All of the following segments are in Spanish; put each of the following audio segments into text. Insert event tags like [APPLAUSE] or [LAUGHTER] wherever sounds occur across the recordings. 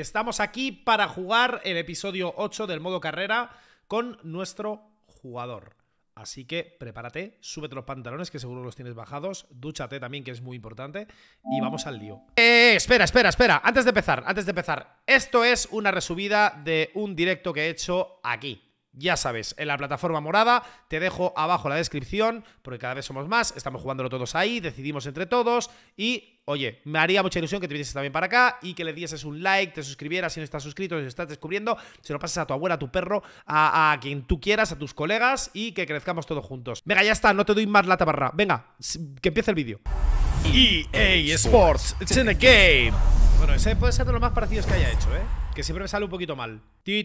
Estamos aquí para jugar el episodio 8 del modo carrera con nuestro jugador. Así que prepárate, súbete los pantalones que seguro los tienes bajados, dúchate también que es muy importante y vamos al lío. Eh, espera, espera, espera, antes de empezar, antes de empezar, esto es una resubida de un directo que he hecho aquí, ya sabes, en la plataforma morada, te dejo abajo la descripción, porque cada vez somos más, estamos jugándolo todos ahí, decidimos entre todos y, oye, me haría mucha ilusión que te vinieses también para acá y que le dieses un like, te suscribieras si no estás suscrito, si estás descubriendo, se lo pasas a tu abuela, a tu perro, a, quien tú quieras, a tus colegas y que crezcamos todos juntos. Venga, ya está, no te doy más la tabarra. Venga, que empiece el vídeo. EA Sports, it's in the game. Bueno, ese puede ser de los más parecidos que haya hecho, ¿eh? que siempre me sale un poquito mal. ¿Y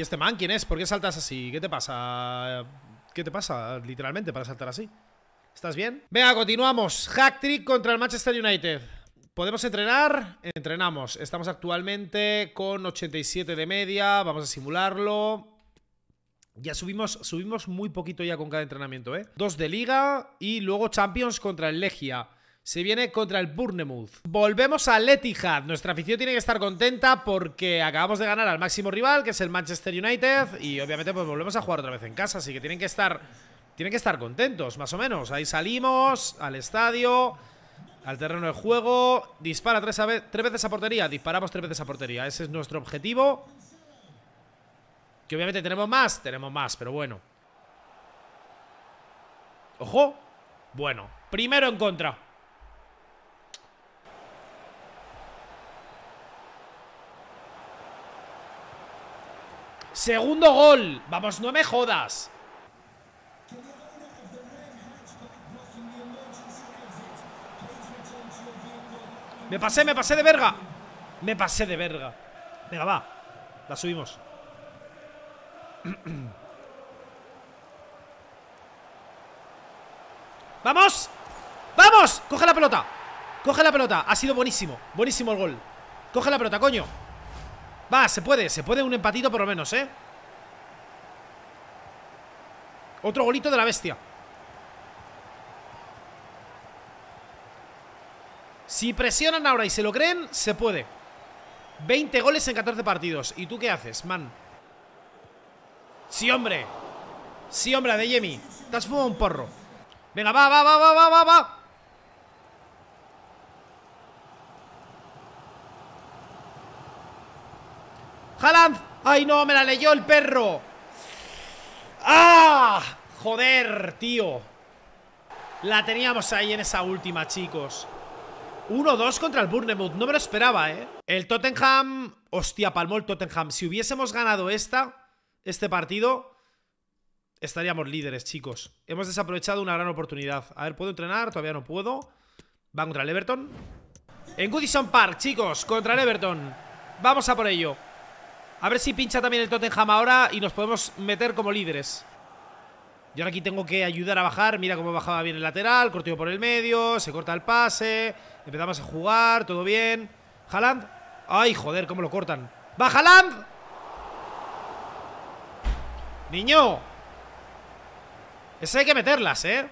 este man quién es? ¿Por qué saltas así? ¿Qué te pasa? ¿Qué te pasa literalmente para saltar así? ¿Estás bien? Venga, continuamos. Hack trick contra el Manchester United. ¿Podemos entrenar? Entrenamos. Estamos actualmente con 87 de media. Vamos a simularlo. Ya subimos, subimos muy poquito ya con cada entrenamiento, ¿eh? Dos de liga y luego Champions contra el Legia. Se viene contra el Bournemouth. Volvemos a Etihad. Nuestra afición tiene que estar contenta porque acabamos de ganar al máximo rival, que es el Manchester United. Y obviamente pues volvemos a jugar otra vez en casa, así que tienen que estar, tienen que estar contentos, más o menos. Ahí salimos al estadio al terreno de juego. Dispara tres, a tres veces a portería. Disparamos tres veces a portería. Ese es nuestro objetivo. Que obviamente tenemos más, tenemos más, pero bueno. Ojo. Bueno, primero en contra. Segundo gol. Vamos, no me jodas. Me pasé, me pasé de verga. Me pasé de verga. Venga, va. La subimos. [CLEARS THROAT] ¡Vamos! ¡Vamos! ¡Coge la pelota! ¡Coge la pelota! Ha sido buenísimo. Buenísimo el gol. ¡Coge la pelota, coño! Va, se puede. Se puede un empatito por lo menos, ¿eh? Otro golito de la bestia. Si presionan ahora y se lo creen, se puede. 20 goles en 14 partidos. ¿Y tú qué haces, man? Sí, hombre. Sí, hombre, de Yemi. Te has fumado un porro. Venga, va, va, va, va, va, va, va. ¡Jalanz! ¡Ay, no! ¡Me la leyó el perro! ¡Ah! ¡Joder, tío! La teníamos ahí en esa última, chicos 1-2 contra el Bournemouth No me lo esperaba, ¿eh? El Tottenham... Hostia, palmó el Tottenham Si hubiésemos ganado esta este partido, estaríamos líderes, chicos. Hemos desaprovechado una gran oportunidad. A ver, ¿puedo entrenar? Todavía no puedo. Va contra el Everton. En Goodison Park, chicos, contra el Everton. Vamos a por ello. A ver si pincha también el Tottenham ahora y nos podemos meter como líderes. Yo ahora aquí tengo que ayudar a bajar. Mira cómo bajaba bien el lateral, corteo por el medio, se corta el pase. Empezamos a jugar, todo bien. Haaland. Ay, joder, cómo lo cortan. ¡Va Haaland! Niño. Esas hay que meterlas, ¿eh?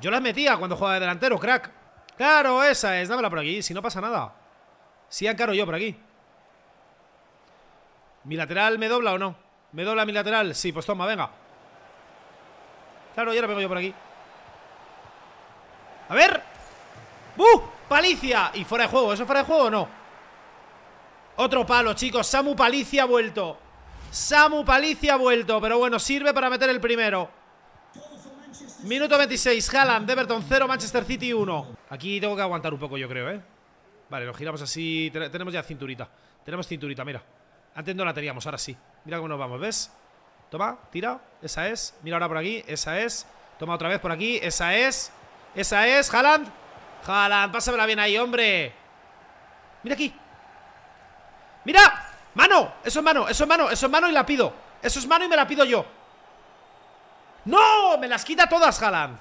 Yo las metía cuando jugaba de delantero, crack. Claro, esa es. Dámela por aquí, si no pasa nada. Si encaro yo por aquí. ¿Mi lateral me dobla o no? ¿Me dobla mi lateral? Sí, pues toma, venga. Claro, y ahora vengo yo por aquí. A ver. buh, ¡Palicia! Y fuera de juego. ¿Eso fuera de juego o no? Otro palo, chicos. Samu Palicia ha vuelto. Samu Palicia ha vuelto, pero bueno, sirve para meter el primero. Minuto 26, Haaland, Everton 0, Manchester City 1. Aquí tengo que aguantar un poco, yo creo, ¿eh? Vale, lo giramos así. tenemos ya cinturita. Tenemos cinturita, mira. Antes no la teníamos, ahora sí. Mira cómo nos vamos, ¿ves? Toma, tira. Esa es. Mira ahora por aquí. Esa es. Toma otra vez por aquí. Esa es. Esa es. Haaland. Haaland, pásamela bien ahí, hombre. Mira aquí. ¡Mira! ¡Mano! Eso es mano, eso es mano, eso es mano y la pido Eso es mano y me la pido yo ¡No! Me las quita todas, Haaland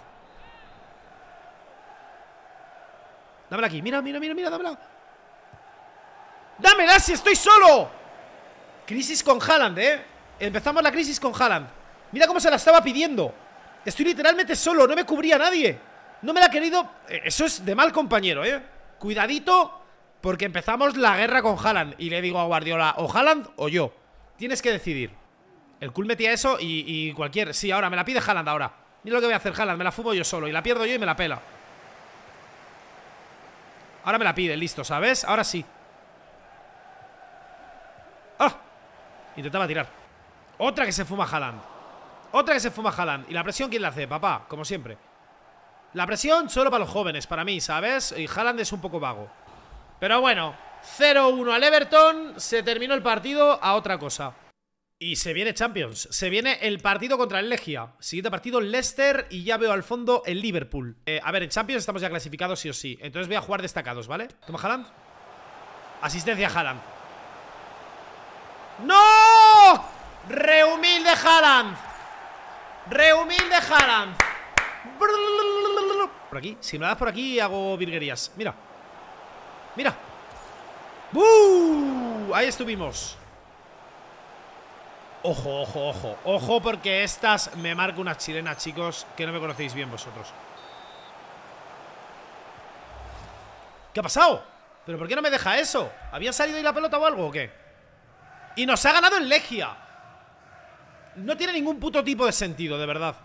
Dámela aquí, mira, mira, mira, mira, dámela ¡Dámela si estoy solo! Crisis con Haaland, eh Empezamos la crisis con Haaland Mira cómo se la estaba pidiendo Estoy literalmente solo, no me cubría nadie No me la ha querido... Eh, eso es de mal compañero, eh Cuidadito porque empezamos la guerra con Haaland y le digo a Guardiola, o Haaland o yo. Tienes que decidir. El cool metía eso y, cualquier... Sí, ahora, me la pide Haaland ahora. Mira lo que voy a hacer, Haaland, me la fumo yo solo y la pierdo yo y me la pela. Ahora me la pide, listo, ¿sabes? Ahora sí. ¡Ah! Intentaba tirar. Otra que se fuma Haaland. Otra que se fuma Haaland. ¿Y la presión quién la hace, papá? Como siempre. La presión solo para los jóvenes, para mí, ¿sabes? Y Haaland es un poco vago. Pero bueno, 0-1 al Everton, se terminó el partido a otra cosa. Y se viene Champions, se viene el partido contra el Legia. Siguiente partido, Leicester, y ya veo al fondo el Liverpool. Eh, a ver, en Champions estamos ya clasificados sí o sí. Entonces voy a jugar destacados, ¿vale? Toma Haaland. Asistencia a Haaland. ¡No! Rehumilde Haaland. Rehumilde Haaland. Por aquí, si me das por aquí hago virguerías. Mira. ¡Mira! ¡Buu! Ahí estuvimos. Ojo, ojo, ojo. Ojo porque estas me marcan Una chilena, chicos, que no me conocéis bien vosotros. ¿Qué ha pasado? ¿Pero por qué no me deja eso? ¿Había salido ahí la pelota o algo o qué? Y nos ha ganado en Legia. No tiene ningún puto tipo de sentido, de verdad.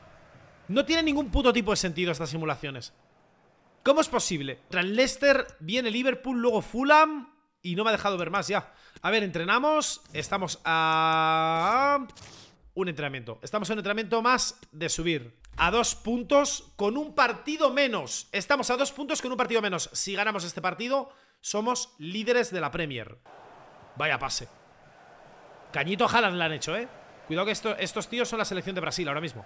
No tiene ningún puto tipo de sentido estas simulaciones. ¿Cómo es posible? Tras Leicester viene Liverpool, luego Fulham y no me ha dejado ver más ya. A ver, entrenamos. Estamos a... Un entrenamiento. Estamos en un entrenamiento más de subir. A dos puntos con un partido menos. Estamos a dos puntos con un partido menos. Si ganamos este partido, somos líderes de la Premier. Vaya pase. Cañito Jalan la han hecho, ¿eh? Cuidado que estos tíos son la selección de Brasil ahora mismo.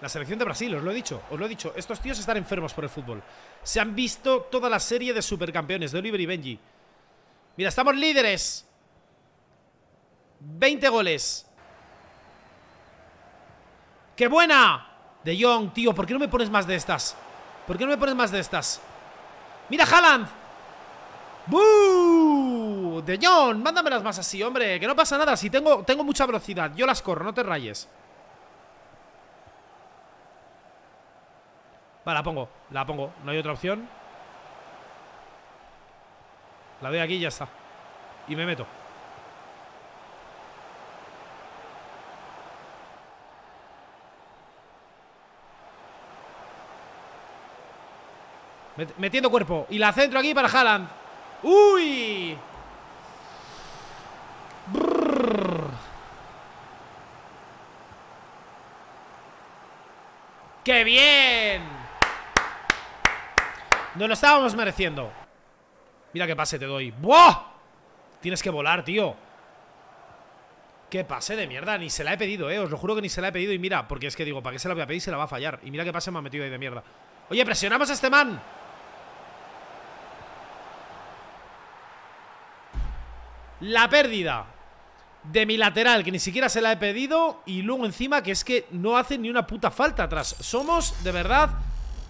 La selección de Brasil, os lo he dicho, os lo he dicho. Estos tíos están enfermos por el fútbol. Se han visto toda la serie de supercampeones de Oliver y Benji. Mira, estamos líderes. 20 goles. ¡Qué buena! De Jong, tío, ¿por qué no me pones más de estas? ¿Por qué no me pones más de estas? ¡Mira, Haaland! ¡Bú! De Jong, mándamelas más así, hombre. Que no pasa nada. Si tengo, tengo mucha velocidad, yo las corro, no te rayes. la pongo, la pongo No hay otra opción La doy aquí y ya está Y me meto Metiendo cuerpo Y la centro aquí para Haaland ¡Uy! ¡Qué bien! No lo estábamos mereciendo. Mira qué pase te doy. ¡Buah! Tienes que volar, tío. Qué pase de mierda. Ni se la he pedido, eh. Os lo juro que ni se la he pedido. Y mira, porque es que digo, ¿para qué se la voy a pedir? Se la va a fallar. Y mira qué pase me ha metido ahí de mierda. Oye, presionamos a este man. La pérdida de mi lateral, que ni siquiera se la he pedido. Y luego encima que es que no hace ni una puta falta atrás. Somos, de verdad...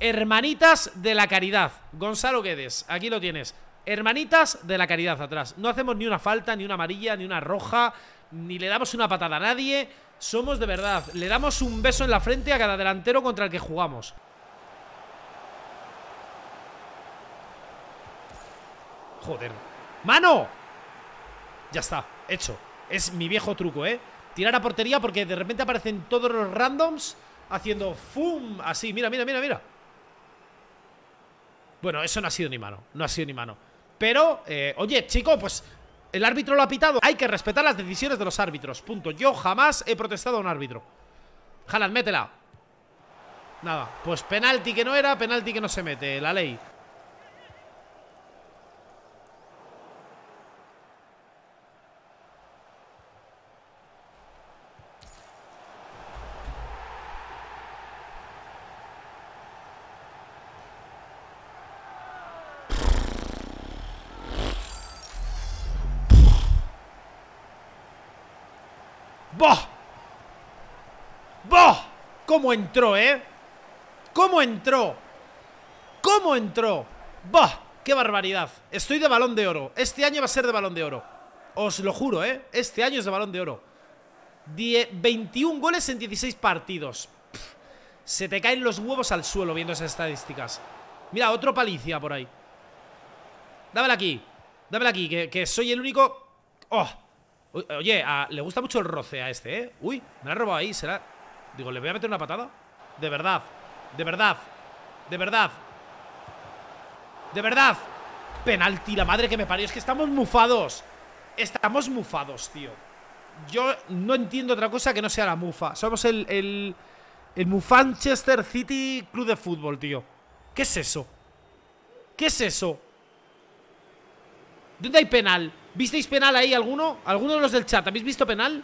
Hermanitas de la Caridad. Gonzalo Guedes, aquí lo tienes. Hermanitas de la Caridad atrás. No hacemos ni una falta, ni una amarilla, ni una roja, ni le damos una patada a nadie. Somos de verdad. Le damos un beso en la frente a cada delantero contra el que jugamos. Joder. ¡Mano! Ya está, hecho. Es mi viejo truco, ¿eh? Tirar a portería porque de repente aparecen todos los randoms haciendo ¡fum! Así, mira, mira, mira, mira. Bueno, eso no ha sido ni mano, no ha sido ni mano. Pero, eh, oye, chico, pues el árbitro lo ha pitado. Hay que respetar las decisiones de los árbitros, punto. Yo jamás he protestado a un árbitro. Jalan, métela. Nada, pues penalti que no era, penalti que no se mete, la ley. cómo entró, ¿eh? ¿Cómo entró? ¿Cómo entró? ¡Bah! ¡Qué barbaridad! Estoy de balón de oro. Este año va a ser de balón de oro. Os lo juro, ¿eh? Este año es de balón de oro. 21 goles en 16 partidos. se te caen los huevos al suelo viendo esas estadísticas. Mira, otro palicia por ahí. Dámela aquí. Dámela aquí, que, soy el único... ¡Oh! Oye, le gusta mucho el roce a este, ¿eh? Uy, me ha robado ahí, será... Digo, ¿le voy a meter una patada? De verdad, de verdad, de verdad De verdad Penalti, la madre que me parió Es que estamos mufados Estamos mufados, tío Yo no entiendo otra cosa que no sea la mufa Somos el, el, el Mufanchester City Club de Fútbol, tío ¿Qué es eso? ¿Qué es eso? ¿Dónde hay penal? ¿Visteis penal ahí alguno? ¿Alguno de los del chat? ¿Habéis visto penal?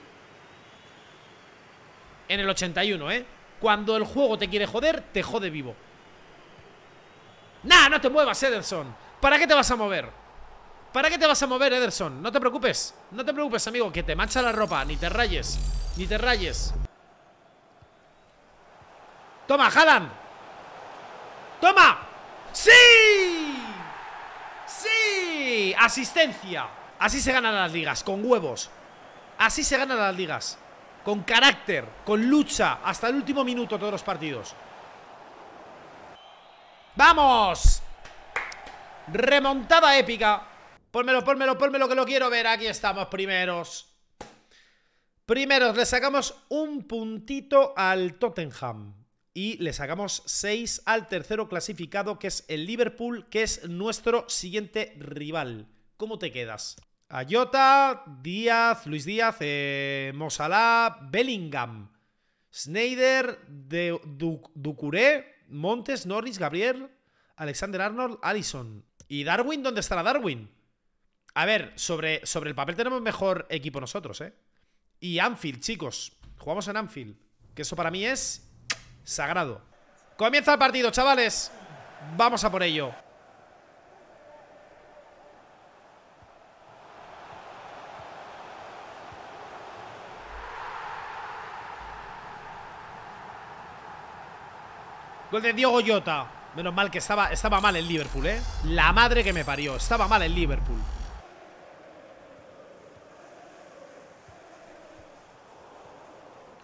En el 81, ¿eh? Cuando el juego te quiere joder, te jode vivo. ¡Nah! No te muevas, Ederson. ¿Para qué te vas a mover? ¿Para qué te vas a mover, Ederson? No te preocupes. No te preocupes, amigo, que te mancha la ropa. Ni te rayes. Ni te rayes. Toma, Haaland. Toma. ¡Sí! ¡Sí! Asistencia. Así se ganan las ligas, con huevos. Así se ganan las ligas con carácter, con lucha, hasta el último minuto todos los partidos. ¡Vamos! Remontada épica. Pónmelo, pónmelo, pónmelo que lo quiero ver. Aquí estamos, primeros. Primeros, le sacamos un puntito al Tottenham. Y le sacamos seis al tercero clasificado, que es el Liverpool, que es nuestro siguiente rival. ¿Cómo te quedas? Ayota, Díaz, Luis Díaz, eh, Mosalá, Bellingham, Schneider, de, Ducuré, Montes, Norris, Gabriel, Alexander Arnold, Allison. ¿Y Darwin? ¿Dónde estará Darwin? A ver, sobre, sobre el papel tenemos mejor equipo nosotros, ¿eh? Y Anfield, chicos. Jugamos en Anfield. Que eso para mí es sagrado. Comienza el partido, chavales. Vamos a por ello. de Diego Jota. Menos mal que estaba, estaba mal el Liverpool, ¿eh? La madre que me parió. Estaba mal el Liverpool.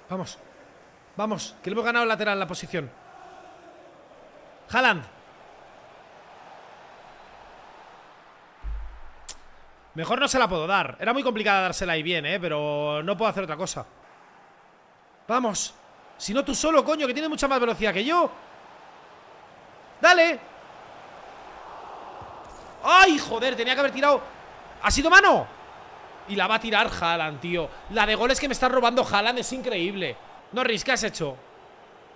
Vamos. Vamos. Que le hemos ganado lateral la posición. Haaland. Mejor no se la puedo dar. Era muy complicada dársela ahí bien, ¿eh? Pero no puedo hacer otra cosa. Vamos. Si no tú solo, coño, que tienes mucha más velocidad que yo. ¡Dale! ¡Ay, joder! Tenía que haber tirado... ¡Ha sido mano! Y la va a tirar Haaland, tío La de goles que me está robando Haaland es increíble Norris, ¿qué has hecho?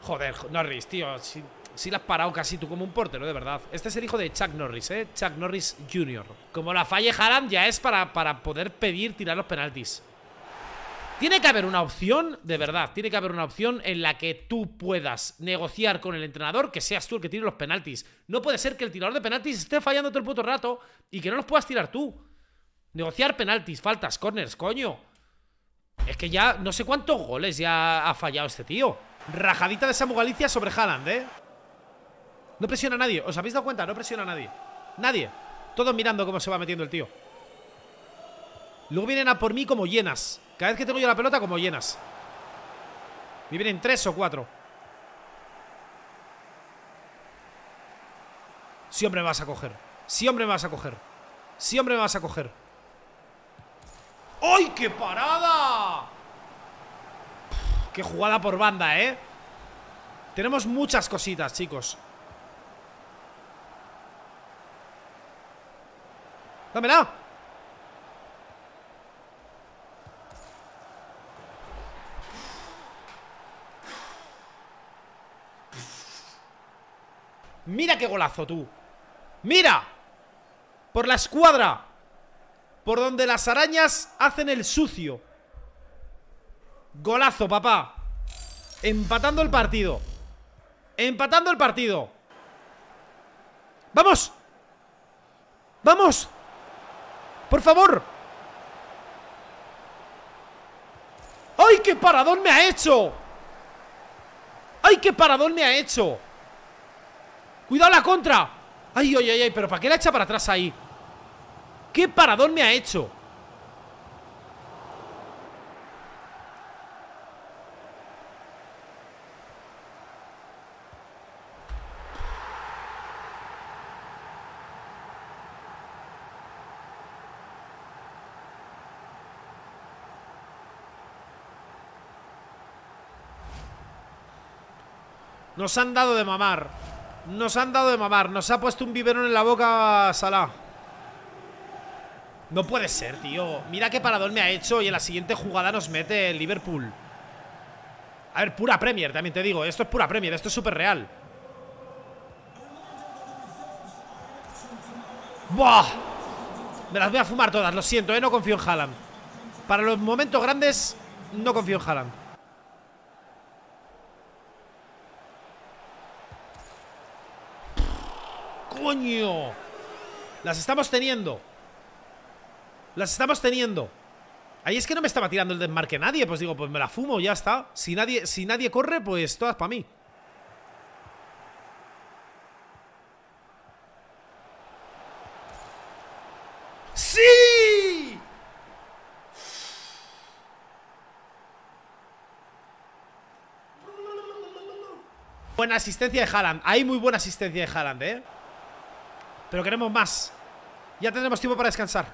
Joder, Norris, tío Si, la has parado casi tú como un portero, de verdad Este es el hijo de Chuck Norris, ¿eh? Chuck Norris Jr. Como la falle Haaland ya es para, para poder pedir tirar los penaltis tiene que haber una opción, de verdad, tiene que haber una opción en la que tú puedas negociar con el entrenador que seas tú el que tire los penaltis. No puede ser que el tirador de penaltis esté fallando todo el puto rato y que no los puedas tirar tú. Negociar penaltis, faltas, corners, coño. Es que ya no sé cuántos goles ya ha fallado este tío. Rajadita de Samu Galicia sobre Haaland, ¿eh? No presiona a nadie. ¿Os habéis dado cuenta? No presiona a nadie. Nadie. Todos mirando cómo se va metiendo el tío. Luego vienen a por mí como llenas. Cada vez que tengo yo la pelota, como llenas. Me vienen tres o cuatro. Si sí, hombre, me vas a coger. Si sí, hombre, me vas a coger. Si hombre, me vas a coger. ¡Ay, qué parada! ¡Qué jugada por banda, eh! Tenemos muchas cositas, chicos. ¡Dámela! Mira qué golazo, tú. Mira. Por la escuadra. Por donde las arañas hacen el sucio. Golazo, papá. Empatando el partido. Empatando el partido. ¡Vamos! ¡Vamos! ¡Por favor! ¡Ay, qué paradón me ha hecho! ¡Ay, qué paradón me ha hecho! ¡Cuidado la contra! ¡Ay, ay, ay! ay pero para qué la echa para atrás ahí? ¿Qué parador me ha hecho? Nos han dado de mamar nos han dado de mamar. Nos ha puesto un biberón en la boca Salah. No puede ser, tío. Mira qué parador me ha hecho y en la siguiente jugada nos mete el Liverpool. A ver, pura Premier, también te digo. Esto es pura Premier, esto es súper real. ¡Buah! Me las voy a fumar todas, lo siento, ¿eh? No confío en Haaland. Para los momentos grandes, no confío en Haaland. coño. Las estamos teniendo. Las estamos teniendo. Ahí es que no me estaba tirando el desmarque nadie. Pues digo, pues me la fumo, ya está. Si nadie, si nadie corre, pues todas para mí. ¡Sí! Buena asistencia de Haaland. Hay muy buena asistencia de Haaland, ¿eh? Pero queremos más. Ya tendremos tiempo para descansar.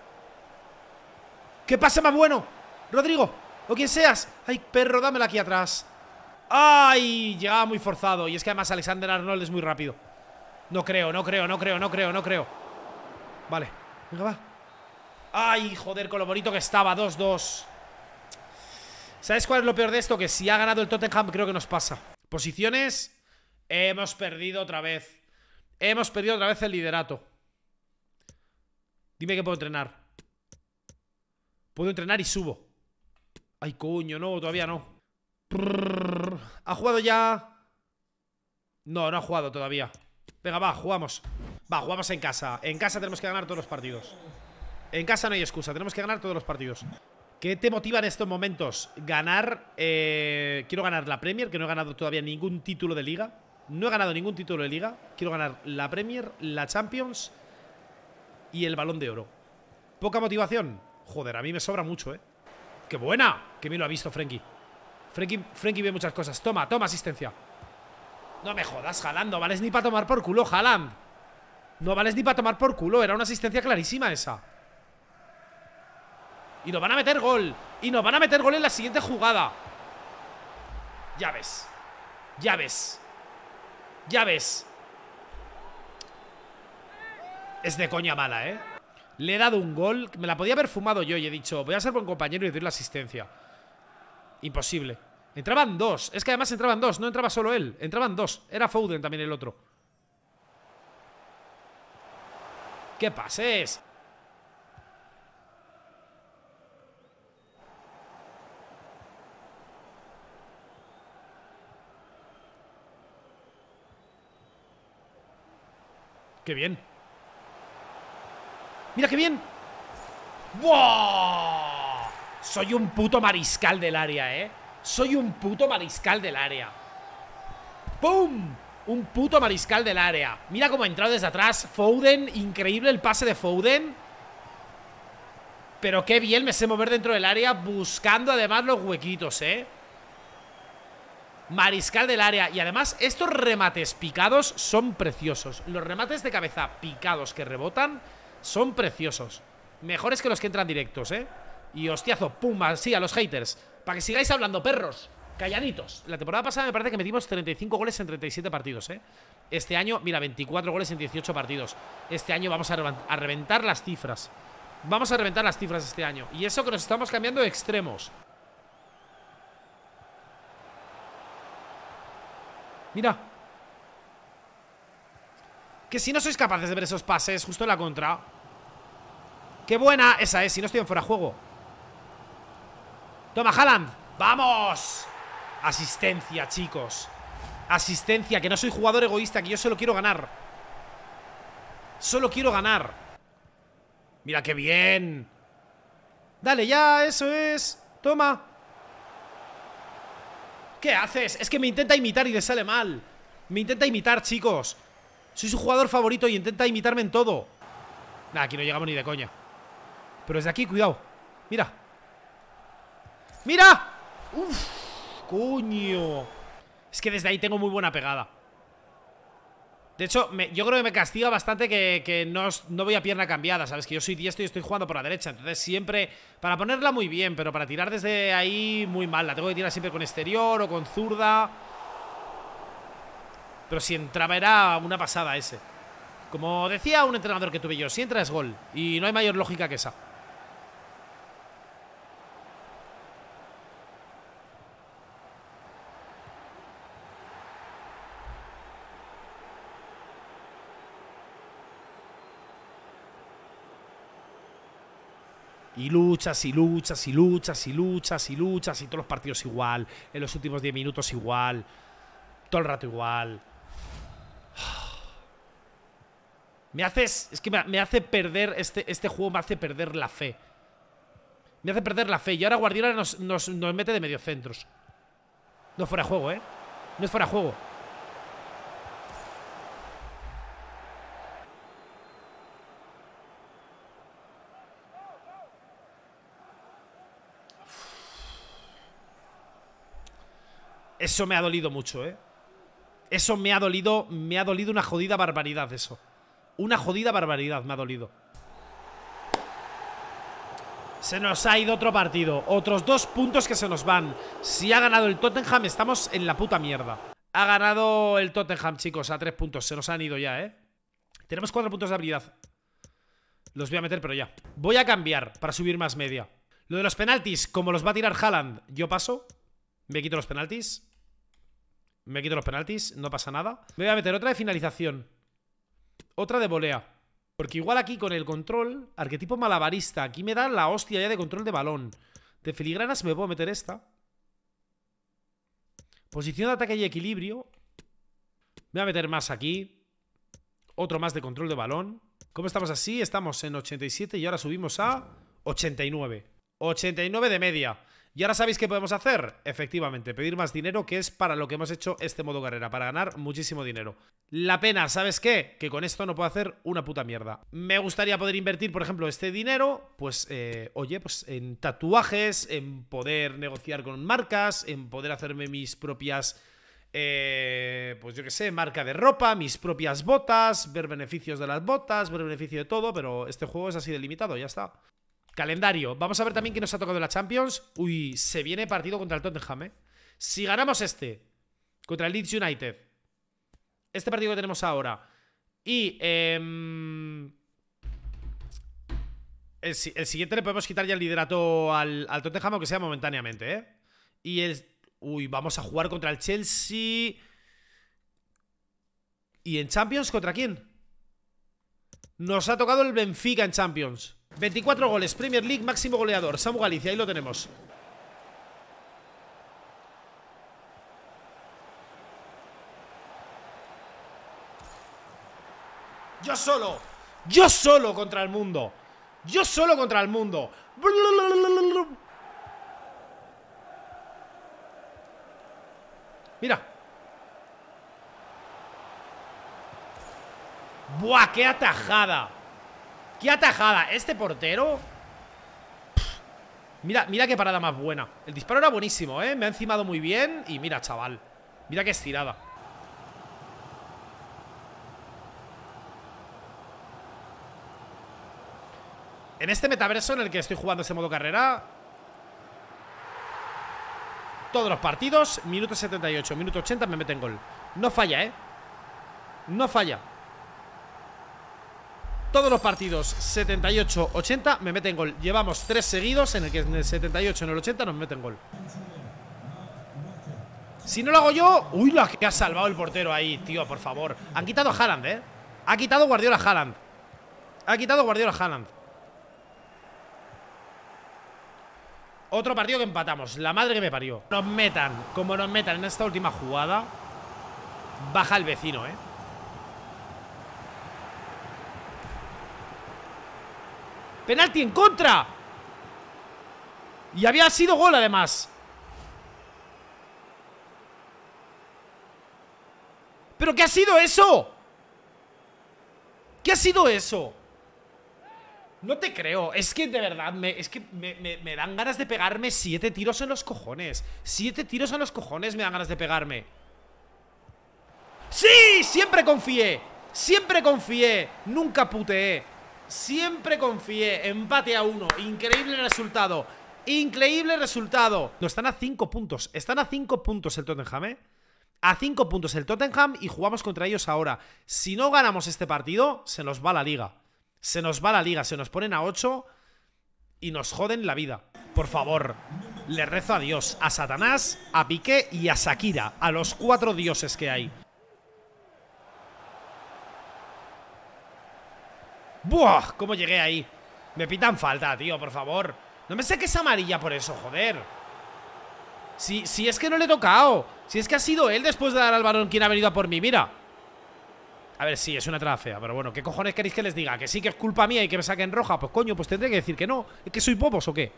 ¡Que pase más bueno! ¡Rodrigo! ¡O quien seas! ¡Ay, perro, dámela aquí atrás! ¡Ay! Llegaba muy forzado. Y es que además Alexander Arnold es muy rápido. No creo, no creo, no creo, no creo, no creo. Vale. Venga, va. ¡Ay, joder, con lo bonito que estaba! 2-2. ¿Sabes cuál es lo peor de esto? Que si ha ganado el Tottenham, creo que nos pasa. Posiciones. Hemos perdido otra vez. Hemos perdido otra vez el liderato. Dime que puedo entrenar. Puedo entrenar y subo. Ay, coño, no, todavía no. ¿Ha jugado ya? No, no ha jugado todavía. Venga, va, jugamos. Va, jugamos en casa. En casa tenemos que ganar todos los partidos. En casa no hay excusa, tenemos que ganar todos los partidos. ¿Qué te motiva en estos momentos? Ganar... Eh, quiero ganar la Premier, que no he ganado todavía ningún título de liga. No he ganado ningún título de liga. Quiero ganar la Premier, la Champions y el Balón de Oro. Poca motivación. Joder, a mí me sobra mucho, ¿eh? ¡Qué buena! Que bien lo ha visto Frenkie. Frenkie, ve muchas cosas. Toma, toma asistencia. No me jodas, jalando. No vales ni para tomar por culo, jalan No vales ni para tomar por culo. Era una asistencia clarísima esa. Y nos van a meter gol. Y nos van a meter gol en la siguiente jugada. Ya ves. Ya ves. Ya ves. Es de coña mala, ¿eh? Le he dado un gol. Me la podía haber fumado yo y he dicho, voy a ser buen compañero y doy la asistencia. Imposible. Entraban dos. Es que además entraban dos. No entraba solo él. Entraban dos. Era Foden también el otro. ¿Qué pases? ¡Qué bien! ¡Mira qué bien! ¡Wow! Soy un puto mariscal del área, ¿eh? Soy un puto mariscal del área ¡Pum! Un puto mariscal del área Mira cómo ha entrado desde atrás Foden, increíble el pase de Foden Pero qué bien me sé mover dentro del área Buscando además los huequitos, ¿eh? mariscal del área. Y además, estos remates picados son preciosos. Los remates de cabeza picados que rebotan son preciosos. Mejores que los que entran directos, ¿eh? Y hostiazo, pum, Sí, a los haters. Para que sigáis hablando, perros. Callanitos. La temporada pasada me parece que metimos 35 goles en 37 partidos, ¿eh? Este año, mira, 24 goles en 18 partidos. Este año vamos a reventar las cifras. Vamos a reventar las cifras este año. Y eso que nos estamos cambiando de extremos. Mira. Que si no sois capaces de ver esos pases justo en la contra. Qué buena esa es, eh, si no estoy en fuera de juego. Toma, Haaland. ¡Vamos! Asistencia, chicos. Asistencia, que no soy jugador egoísta, que yo solo quiero ganar. Solo quiero ganar. Mira qué bien. Dale, ya, eso es. Toma. ¿Qué haces? Es que me intenta imitar y le sale mal. Me intenta imitar, chicos. Soy su jugador favorito y intenta imitarme en todo. Nada, aquí no llegamos ni de coña. Pero desde aquí, cuidado. Mira. ¡Mira! ¡Uf! ¡Coño! Es que desde ahí tengo muy buena pegada. De hecho, yo creo que me castiga bastante que, no, no, voy a pierna cambiada, ¿sabes? Que yo soy diestro y estoy jugando por la derecha. Entonces siempre, para ponerla muy bien, pero para tirar desde ahí muy mal. La tengo que tirar siempre con exterior o con zurda. Pero si entraba era una pasada ese. Como decía un entrenador que tuve yo, si entra es gol. Y no hay mayor lógica que esa. luchas y luchas y luchas y luchas y luchas y todos los partidos igual, en los últimos 10 minutos igual, todo el rato igual. [SIGHS] Me haces, es que me, hace perder, este, este juego me hace perder la fe. Me hace perder la fe. Y ahora Guardiola nos, nos, mete de centros No fuera juego, ¿eh? No es fuera juego. Eso me ha dolido mucho, ¿eh? Eso me ha dolido, me ha dolido una jodida barbaridad eso. Una jodida barbaridad me ha dolido. Se nos ha ido otro partido. Otros dos puntos que se nos van. Si ha ganado el Tottenham, estamos en la puta mierda. Ha ganado el Tottenham, chicos, a tres puntos. Se nos han ido ya, ¿eh? Tenemos cuatro puntos de habilidad. Los voy a meter, pero ya. Voy a cambiar para subir más media. Lo de los penaltis, como los va a tirar Haaland, yo paso. Me quito los penaltis. Me quito los penaltis, no pasa nada. Me voy a meter otra de finalización. Otra de volea. Porque igual aquí con el control, arquetipo malabarista. Aquí me da la hostia ya de control de balón. De filigranas me puedo meter esta. Posición de ataque y equilibrio. Me voy a meter más aquí. Otro más de control de balón. ¿Cómo estamos así? Estamos en 87 y ahora subimos a 89. 89 de media. Y ahora sabéis qué podemos hacer. Efectivamente, pedir más dinero, que es para lo que hemos hecho este modo carrera, para ganar muchísimo dinero. La pena, ¿sabes qué? Que con esto no puedo hacer una puta mierda. Me gustaría poder invertir, por ejemplo, este dinero, pues, eh, oye, pues en tatuajes, en poder negociar con marcas, en poder hacerme mis propias... Eh, pues yo qué sé, marca de ropa, mis propias botas, ver beneficios de las botas, ver beneficio de todo, pero este juego es así delimitado, ya está. Calendario. Vamos a ver también quién nos ha tocado la Champions. Uy, se viene partido contra el Tottenham, ¿eh? Si ganamos este, contra el Leeds United, este partido que tenemos ahora, y em, el, siguiente le podemos quitar ya el liderato al, al Tottenham, aunque sea momentáneamente, ¿eh? Y el... Uy, vamos a jugar contra el Chelsea... ¿Y en Champions contra quién? Nos ha tocado el Benfica en Champions. 24 goles, Premier League, máximo goleador, Samu Galicia, ahí lo tenemos. Yo solo, yo solo contra el mundo. Yo solo contra el mundo. Mira. Buah, qué atajada. ¡Qué atajada! Este portero... mira, mira qué parada más buena. El disparo era buenísimo, ¿eh? Me ha encimado muy bien. Y mira, chaval. Mira qué estirada. En este metaverso en el que estoy jugando este modo carrera Todos los partidos Minuto 78, minuto 80 me meten gol No falla, ¿eh? No falla todos los partidos 78-80 me meten gol. Llevamos tres seguidos en el que en el 78 en el 80 nos meten gol. Si no lo hago yo. Uy, la que ha salvado el portero ahí, tío, por favor. Han quitado a Haaland, eh. Ha quitado Guardiola Haaland. Ha quitado Guardiola Haaland. Otro partido que empatamos. La madre que me parió. Nos metan, como nos metan en esta última jugada. Baja el vecino, eh. Penalti en contra. Y había sido gol además. ¿Pero qué ha sido eso? ¿Qué ha sido eso? No te creo, es que de verdad, me, es que me, dan ganas de pegarme siete tiros en los cojones. Siete tiros en los cojones me dan ganas de pegarme. ¡Sí! Siempre confié, siempre confié, nunca puteé. Siempre confié. Empate a uno. Increíble resultado. Increíble resultado. No, están a cinco puntos. Están a cinco puntos el Tottenham, ¿eh? A cinco puntos el Tottenham y jugamos contra ellos ahora. Si no ganamos este partido, se nos va la liga. Se nos va la liga. Se nos ponen a ocho y nos joden la vida. Por favor, le rezo a Dios, a Satanás, a Piqué y a Shakira. A los cuatro dioses que hay. ¡Buah! ¿Cómo llegué ahí? Me pitan falta, tío, por favor. No me sé es amarilla por eso, joder. Si, si es que no le he tocado. Si es que ha sido él después de dar al varón quien ha venido a por mí, mira. A ver, sí, es una trafea, pero bueno, ¿qué cojones queréis que les diga? ¿Que sí que es culpa mía y que me saquen roja? Pues coño, pues tendré que decir que no. que soy popos o qué?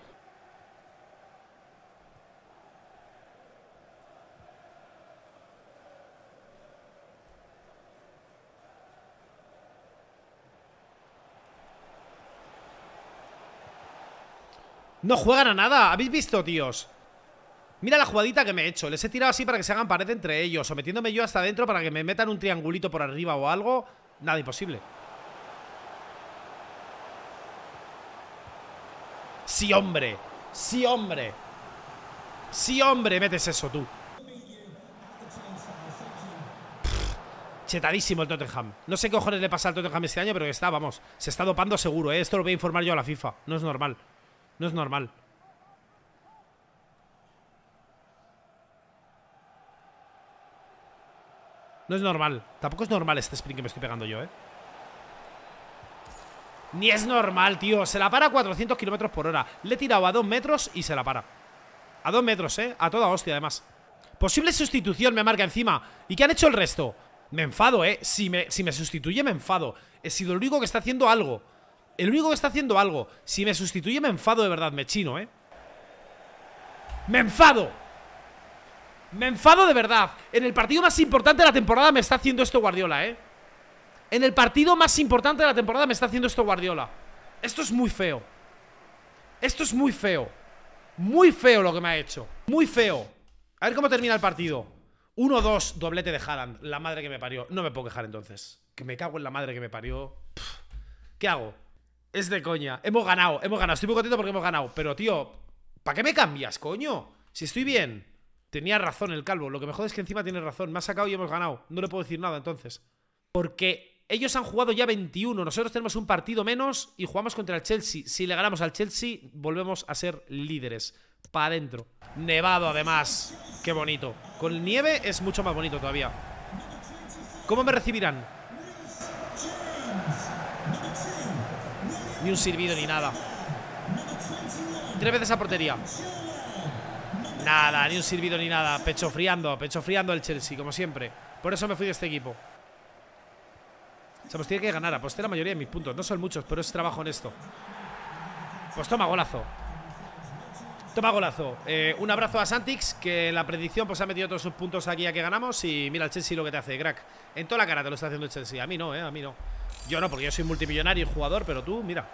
No juegan a nada, ¿habéis visto, tíos? Mira la jugadita que me he hecho Les he tirado así para que se hagan pared entre ellos O metiéndome yo hasta adentro para que me metan un triangulito por arriba o algo Nada imposible Sí, hombre Sí, hombre Sí, hombre, metes eso tú Chetadísimo el Tottenham No sé qué cojones le pasa al Tottenham este año Pero está, vamos Se está dopando seguro, ¿eh? Esto lo voy a informar yo a la FIFA No es normal no es normal. No es normal. Tampoco es normal este sprint que me estoy pegando yo, ¿eh? Ni es normal, tío. Se la para a 400 kilómetros por hora. Le he tirado a 2 metros y se la para. A 2 metros, ¿eh? A toda hostia, además. Posible sustitución me marca encima. ¿Y qué han hecho el resto? Me enfado, ¿eh? Si me, si me sustituye, me enfado. He eh, sido el único que está haciendo algo. El único que está haciendo algo. Si me sustituye, me enfado de verdad. Me chino, ¿eh? ¡Me enfado! ¡Me enfado de verdad! En el partido más importante de la temporada me está haciendo esto Guardiola, ¿eh? En el partido más importante de la temporada me está haciendo esto Guardiola. Esto es muy feo. Esto es muy feo. Muy feo lo que me ha hecho. Muy feo. A ver cómo termina el partido. 1-2, doblete de Haaland. La madre que me parió. No me puedo quejar entonces. Que me cago en la madre que me parió. ¿Qué hago? Es de coña. Hemos ganado, hemos ganado. Estoy muy contento porque hemos ganado. Pero, tío, ¿para qué me cambias, coño? Si estoy bien. Tenía razón el calvo. Lo que mejor es que encima tiene razón. Me ha sacado y hemos ganado. No le puedo decir nada entonces. Porque ellos han jugado ya 21. Nosotros tenemos un partido menos y jugamos contra el Chelsea. Si le ganamos al Chelsea, volvemos a ser líderes. Para adentro. Nevado, además. Qué bonito. Con nieve es mucho más bonito todavía. ¿Cómo me recibirán? Ni un sirvido ni nada. Tres veces a portería. Nada, ni un sirvido ni nada. Pecho friando, pecho friando el Chelsea, como siempre. Por eso me fui de este equipo. O sea, pues tiene que ganar. Aposté la mayoría de mis puntos. No son muchos, pero es trabajo en esto. Pues toma golazo. Toma golazo. Eh, un abrazo a Santix, que la predicción pues ha metido todos sus puntos aquí a que ganamos. Y mira el Chelsea lo que te hace, crack. En toda la cara te lo está haciendo el Chelsea. A mí no, eh, a mí no. Yo no, porque yo soy multimillonario y jugador, pero tú, mira.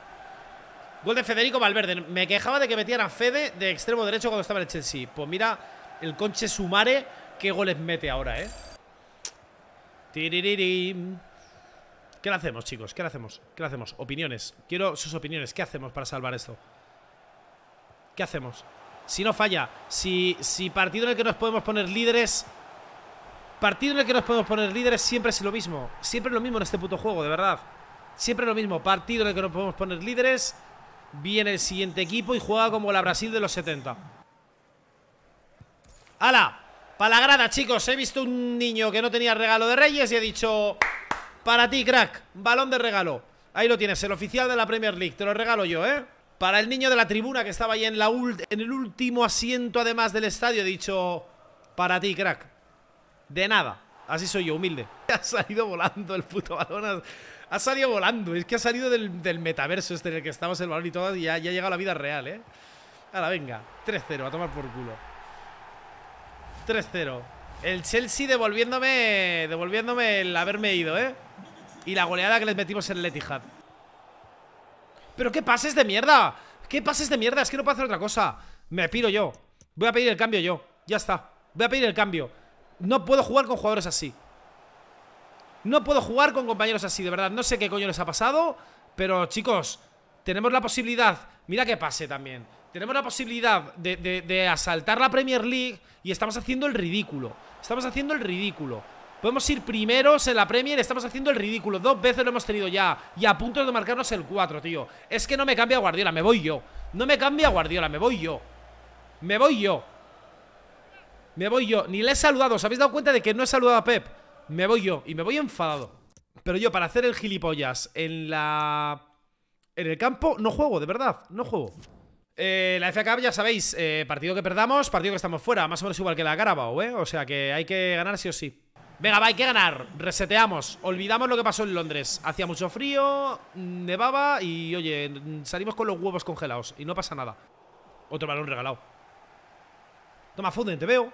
Gol de Federico Valverde. Me quejaba de que metían a Fede de extremo derecho cuando estaba en el Chelsea. Pues mira, el conche Sumare, qué goles mete ahora, ¿eh? ¿Qué le hacemos, chicos? ¿Qué le hacemos? ¿Qué le hacemos? Opiniones. Quiero sus opiniones. ¿Qué hacemos para salvar esto? ¿Qué hacemos? Si no falla, si, si partido en el que nos podemos poner líderes, Partido en el que nos podemos poner líderes siempre es lo mismo. Siempre es lo mismo en este puto juego, de verdad. Siempre es lo mismo. Partido en el que nos podemos poner líderes. Viene el siguiente equipo y juega como la Brasil de los 70. ¡Hala! Para la grada, chicos. He visto un niño que no tenía regalo de Reyes y he dicho... Para ti, crack. Balón de regalo. Ahí lo tienes, el oficial de la Premier League. Te lo regalo yo, ¿eh? Para el niño de la tribuna que estaba ahí en, la en el último asiento, además del estadio, he dicho... Para ti, crack. De nada. Así soy yo, humilde. [LAUGHS] Ha salido volando el puto balón. Ha, salido volando. Es que ha salido del, metaverso este en el que estamos el balón y todo. Y ya, ha llegado la vida real, ¿eh? Ahora, venga. 3-0, a tomar por culo. 3-0. El Chelsea devolviéndome. Devolviéndome el haberme ido, ¿eh? Y la goleada que les metimos en el Etihad. ¡Pero qué pases de mierda! ¡Qué pases de mierda! Es que no puedo hacer otra cosa. Me piro yo. Voy a pedir el cambio yo. Ya está. Voy a pedir el cambio. No puedo jugar con jugadores así. No puedo jugar con compañeros así, de verdad. No sé qué coño les ha pasado, pero chicos, tenemos la posibilidad. Mira que pase también. Tenemos la posibilidad de, asaltar la Premier League y estamos haciendo el ridículo. Estamos haciendo el ridículo. Podemos ir primeros en la Premier, estamos haciendo el ridículo. Dos veces lo hemos tenido ya. Y a punto de marcarnos el 4, tío. Es que no me cambia Guardiola, me voy yo. No me cambia Guardiola, me voy yo. Me voy yo me voy yo. Ni le he saludado. ¿Os habéis dado cuenta de que no he saludado a Pep? Me voy yo y me voy enfadado. Pero yo, para hacer el gilipollas en la... En el campo, no juego, de verdad, no juego. Eh, la Cup ya sabéis, eh, partido que perdamos, partido que estamos fuera. Más o menos igual que la Carabao, ¿eh? O sea que hay que ganar sí o sí. Venga, va, hay que ganar. Reseteamos. Olvidamos lo que pasó en Londres. Hacía mucho frío, mm, nevaba y, oye, mm, salimos con los huevos congelados y no pasa nada. Otro balón regalado. Toma, Foden, te veo.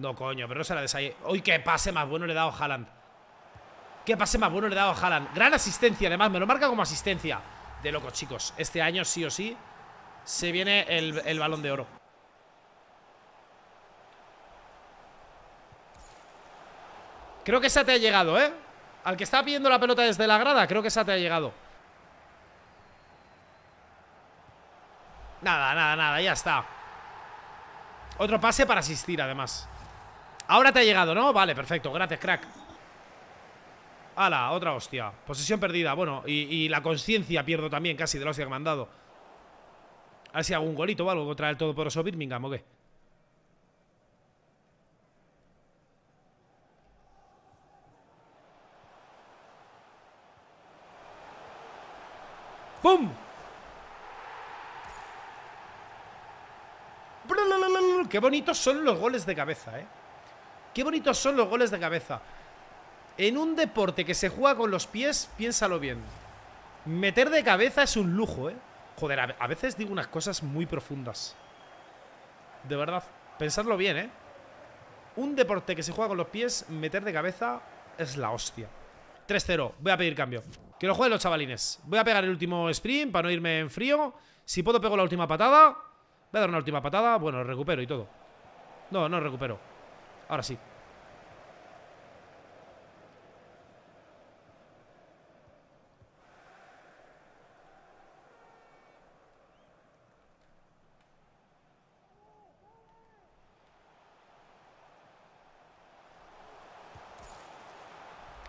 No, coño, pero no será de Hoy qué pase más bueno le he dado a Haaland. Qué pase más bueno le he dado a Haaland. Gran asistencia, además, me lo marca como asistencia. De loco, chicos. Este año, sí o sí, se viene el, balón de oro. Creo que esa te ha llegado, ¿eh? Al que está pidiendo la pelota desde la grada, creo que esa te ha llegado. Nada, nada, nada, ya está. Otro pase para asistir, además. Ahora te ha llegado, ¿no? Vale, perfecto, gracias, crack ¡Hala! Otra hostia Posesión perdida, bueno Y, la conciencia pierdo también casi de la hostia que me han dado A ver si hago un golito o algo trae el eso Birmingham ¿o qué? ¡Pum! ¡Qué bonitos son los goles de cabeza, eh! Qué bonitos son los goles de cabeza. En un deporte que se juega con los pies, piénsalo bien. Meter de cabeza es un lujo, ¿eh? Joder, a veces digo unas cosas muy profundas. De verdad, pensadlo bien, ¿eh? Un deporte que se juega con los pies, meter de cabeza es la hostia. 3-0, voy a pedir cambio. Que lo jueguen los chavalines. Voy a pegar el último sprint para no irme en frío. Si puedo, pego la última patada. Voy a dar una última patada. Bueno, recupero y todo. No, no recupero. Ahora sí.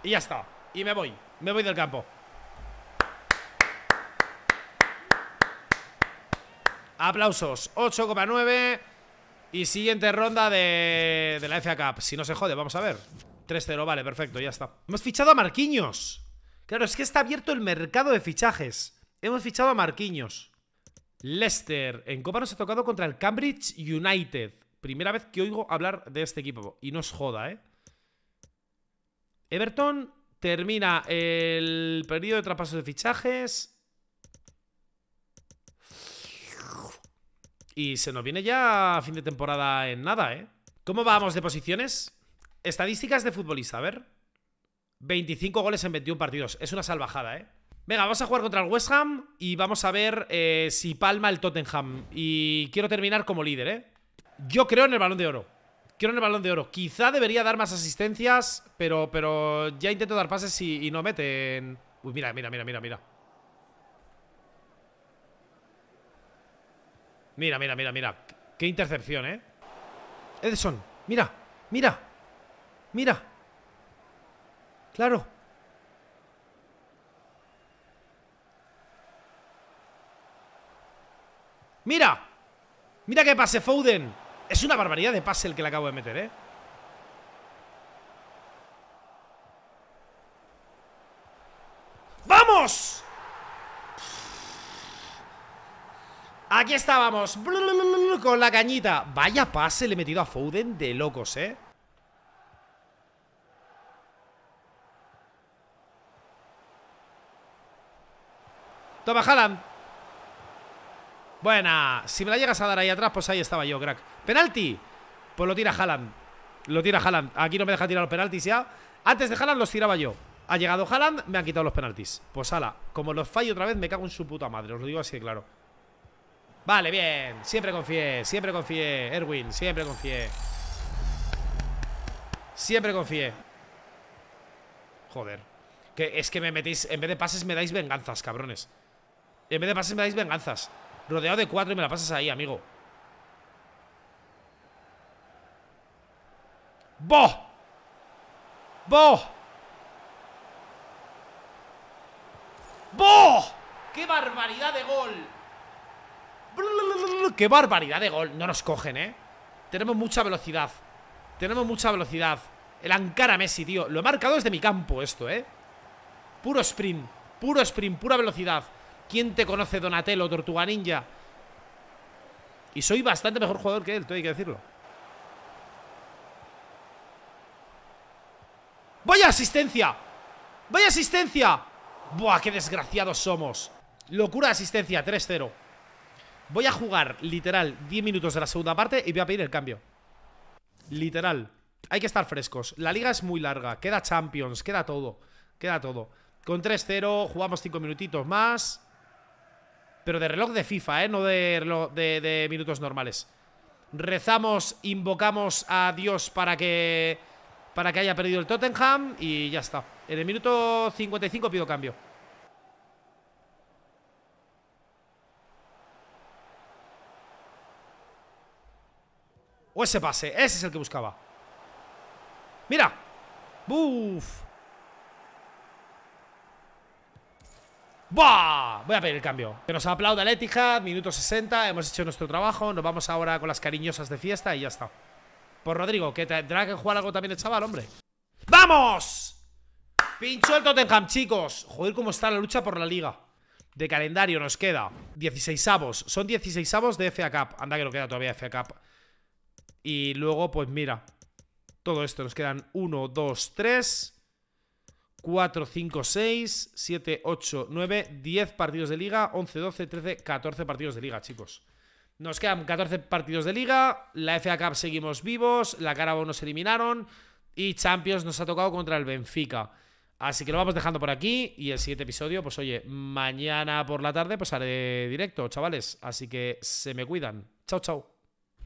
Y ya está. Y me voy. Me voy del campo. Aplausos. 8,9. Y siguiente ronda de, la FA Cup. Si no se jode, vamos a ver. 3-0, vale, perfecto, ya está. Hemos fichado a Marquinhos. Claro, es que está abierto el mercado de fichajes. Hemos fichado a Marquinhos. Leicester. En Copa nos ha tocado contra el Cambridge United. Primera vez que oigo hablar de este equipo. Y no es joda, ¿eh? Everton termina el periodo de traspasos de fichajes. Y se nos viene ya fin de temporada en nada, ¿eh? ¿Cómo vamos de posiciones? Estadísticas de futbolista, a ver. 25 goles en 21 partidos. Es una salvajada, ¿eh? Venga, vamos a jugar contra el West Ham y vamos a ver eh, si palma el Tottenham. Y quiero terminar como líder, ¿eh? Yo creo en el balón de oro. Quiero en el balón de oro. Quizá debería dar más asistencias, pero, pero ya intento dar pases y, no meten. Uy, mira, mira, mira, mira, mira. Mira, mira, mira, mira. Qué intercepción, ¿eh? Edson, mira, mira, mira. Claro. Mira. Mira qué pase Foden. Es una barbaridad de pase el que le acabo de meter, ¿eh? ¡Vamos! Aquí estábamos Con la cañita Vaya pase le he metido a Foden de locos, eh Toma, Haaland Buena. Si me la llegas a dar ahí atrás, pues ahí estaba yo, crack. Penalti. Pues lo tira Haaland. Lo tira Haaland. Aquí no me deja tirar los penaltis ya. Antes de Haaland los tiraba yo. Ha llegado Haaland, me han quitado los penaltis. Pues ala, como los fallo otra vez, me cago en su puta madre. Os lo digo así claro. Vale, bien. Siempre confié, siempre confié, Erwin. Siempre confié. Siempre confié. Joder. Que es que me metéis. En vez de pases, me dais venganzas, cabrones. En vez de pases, me dais venganzas. Rodeado de cuatro y me la pasas ahí, amigo Bo. Bo. Bo. ¡Qué barbaridad de gol! [LAUGHS] ¡Qué barbaridad de gol! No nos cogen, ¿eh? Tenemos mucha velocidad Tenemos mucha velocidad El Ankara Messi, tío Lo he marcado desde mi campo esto, ¿eh? Puro sprint Puro sprint, pura velocidad ¿Quién te conoce Donatello, Tortuga Ninja? Y soy bastante mejor jugador que él, tengo hay que decirlo. ¡Vaya asistencia! ¡Vaya asistencia! ¡Buah, qué desgraciados somos! Locura de asistencia, 3-0 Voy a jugar, literal, 10 minutos de la segunda parte y voy a pedir el cambio Literal Hay que estar frescos La liga es muy larga, queda Champions, queda todo Queda todo Con 3-0 jugamos 5 minutitos más pero de reloj de FIFA, ¿eh? No de, minutos normales. Rezamos, invocamos a Dios para que, para que haya perdido el Tottenham y ya está. En el minuto 55 pido cambio. O ese pase, ese es el que buscaba. Mira. Buf. ¡Buah! Voy a pedir el cambio. Que nos aplauda el Etihad, minuto 60, hemos hecho nuestro trabajo, nos vamos ahora con las cariñosas de fiesta y ya está. Por Rodrigo, que tendrá que jugar algo también el chaval, hombre. ¡Vamos! ¡Pincho el Tottenham, chicos. Joder, cómo está la lucha por la liga. De calendario nos queda 16 avos. Son 16 avos de FA Cup. Anda que no queda todavía FA Cup. Y luego, pues mira, todo esto nos quedan 1, 2, 3. 4, 5, 6, 7, 8, 9, 10 partidos de liga, 11, 12, 13, 14 partidos de liga, chicos. Nos quedan 14 partidos de liga, la FA Cup seguimos vivos, la Carabao nos eliminaron y Champions nos ha tocado contra el Benfica. Así que lo vamos dejando por aquí y el siguiente episodio, pues oye, mañana por la tarde pues haré directo, chavales. Así que se me cuidan. Chao, chao.